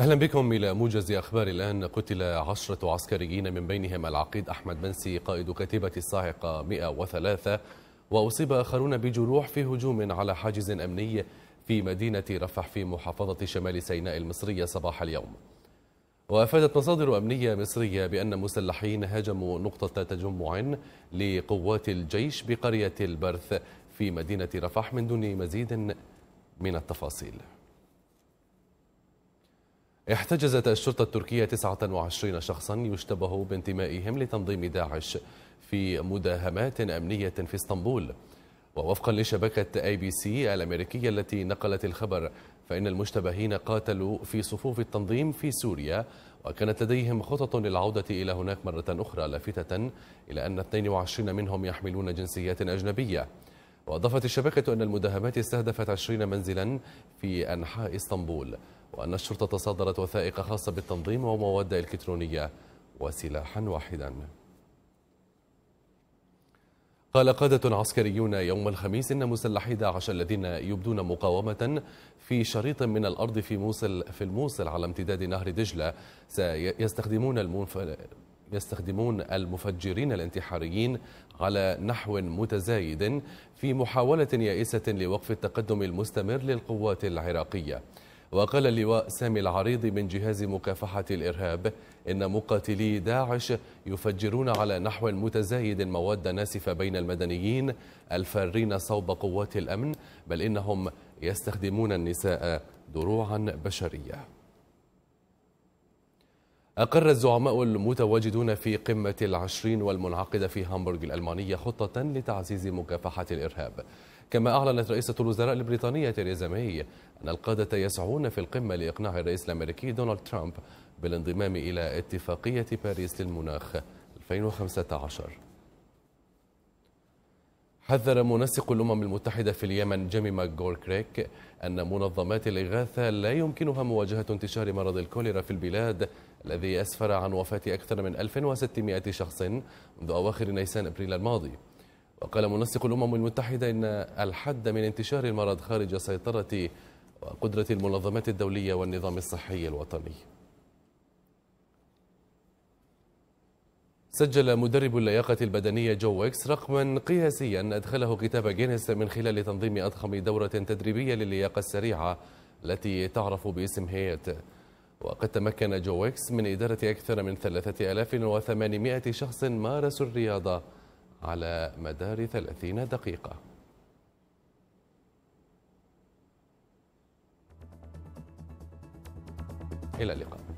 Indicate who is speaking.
Speaker 1: أهلا بكم إلى موجز أخبار الآن قتل عشرة عسكريين من بينهم العقيد أحمد منسي قائد كتيبة الصاعقة 103 وأصيب آخرون بجروح في هجوم على حاجز أمني في مدينة رفح في محافظة شمال سيناء المصرية صباح اليوم وأفادت مصادر أمنية مصرية بأن مسلحين هاجموا نقطة تجمع لقوات الجيش بقرية البرث في مدينة رفح من دون مزيد من التفاصيل احتجزت الشرطة التركية 29 شخصا يشتبه بانتمائهم لتنظيم داعش في مداهمات أمنية في اسطنبول ووفقا لشبكة اي بي سي الأمريكية التي نقلت الخبر فإن المشتبهين قاتلوا في صفوف التنظيم في سوريا وكانت لديهم خطط للعودة إلى هناك مرة أخرى لافتة إلى أن 22 منهم يحملون جنسيات أجنبية وأضافت الشبكة أن المداهمات استهدفت 20 منزلا في أنحاء اسطنبول وأن الشرطة صدرت وثائق خاصة بالتنظيم ومواد إلكترونية وسلاحا واحدا قال قادة عسكريون يوم الخميس إن مسلحي داعش الذين يبدون مقاومة في شريط من الأرض في موصل في الموصل على امتداد نهر دجلة سيستخدمون المنف... يستخدمون المفجرين الانتحاريين على نحو متزايد في محاولة يائسة لوقف التقدم المستمر للقوات العراقية وقال اللواء سامي العريض من جهاز مكافحة الإرهاب إن مقاتلي داعش يفجرون على نحو متزايد مواد ناسفة بين المدنيين الفارين صوب قوات الأمن بل إنهم يستخدمون النساء دروعا بشرية أقر الزعماء المتواجدون في قمة العشرين والمنعقدة في هامبورغ الألمانية خطة لتعزيز مكافحة الإرهاب كما أعلنت رئيسة الوزراء البريطانية تيريزا ماي أن القادة يسعون في القمة لإقناع الرئيس الأمريكي دونالد ترامب بالانضمام إلى اتفاقية باريس للمناخ 2015 حذر منسق الأمم المتحدة في اليمن جيمي كريك أن منظمات الإغاثة لا يمكنها مواجهة انتشار مرض الكوليرا في البلاد الذي أسفر عن وفاة أكثر من 1600 شخص منذ أواخر نيسان أبريل الماضي وقال منسق الأمم المتحدة إن الحد من انتشار المرض خارج سيطرة وقدرة المنظمات الدولية والنظام الصحي الوطني سجل مدرب اللياقة البدنية جو ويكس رقما قياسيا أدخله كتاب جينيس من خلال تنظيم أضخم دورة تدريبية للياقة السريعة التي تعرف باسم هيت وقد تمكن جو ويكس من إدارة أكثر من 3800 شخص مارسوا الرياضة على مدار 30 دقيقة إلى اللقاء